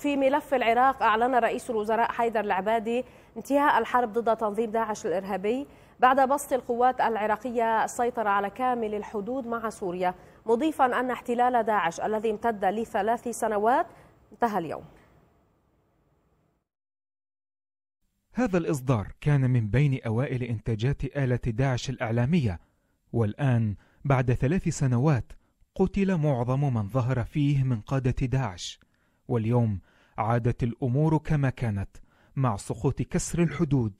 في ملف العراق أعلن رئيس الوزراء حيدر العبادي انتهاء الحرب ضد تنظيم داعش الإرهابي بعد بسط القوات العراقية السيطرة على كامل الحدود مع سوريا مضيفا أن احتلال داعش الذي امتد لثلاث سنوات انتهى اليوم هذا الإصدار كان من بين أوائل إنتاجات آلة داعش الإعلامية والآن بعد ثلاث سنوات قتل معظم من ظهر فيه من قادة داعش واليوم عادت الأمور كما كانت مع سقوط كسر الحدود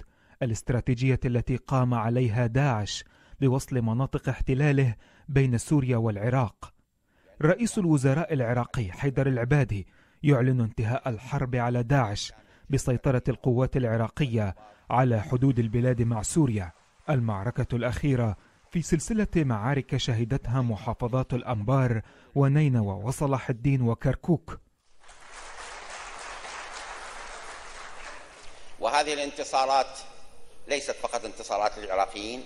الاستراتيجية التي قام عليها داعش لوصل مناطق احتلاله بين سوريا والعراق رئيس الوزراء العراقي حيدر العبادي يعلن انتهاء الحرب على داعش بسيطرة القوات العراقية على حدود البلاد مع سوريا المعركة الأخيرة في سلسلة معارك شهدتها محافظات الأنبار ونينوى وصلاح الدين وكركوك وهذه الانتصارات ليست فقط انتصارات للعراقيين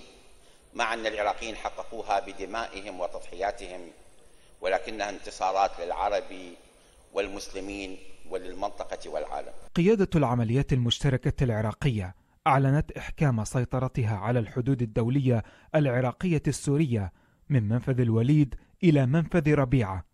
مع أن العراقيين حققوها بدمائهم وتضحياتهم ولكنها انتصارات للعرب والمسلمين وللمنطقة والعالم قيادة العمليات المشتركة العراقية أعلنت إحكام سيطرتها على الحدود الدولية العراقية السورية من منفذ الوليد إلى منفذ ربيعة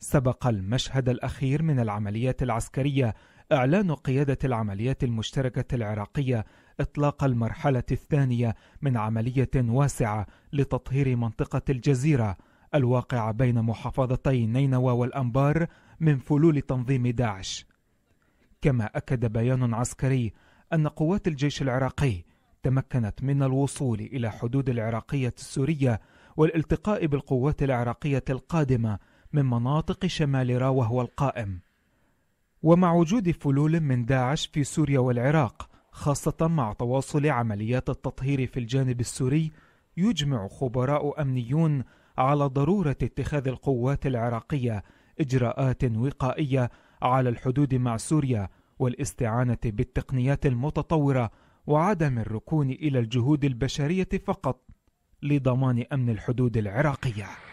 سبق المشهد الأخير من العمليات العسكرية إعلان قيادة العمليات المشتركة العراقية إطلاق المرحلة الثانية من عملية واسعة لتطهير منطقة الجزيرة الواقعة بين محافظتي نينوى والأنبار من فلول تنظيم داعش كما أكد بيان عسكري أن قوات الجيش العراقي تمكنت من الوصول إلى حدود العراقية السورية والالتقاء بالقوات العراقية القادمة من مناطق شمال راوه والقائم ومع وجود فلول من داعش في سوريا والعراق خاصة مع تواصل عمليات التطهير في الجانب السوري يجمع خبراء أمنيون على ضرورة اتخاذ القوات العراقية إجراءات وقائية على الحدود مع سوريا والاستعانة بالتقنيات المتطورة وعدم الركون إلى الجهود البشرية فقط لضمان أمن الحدود العراقية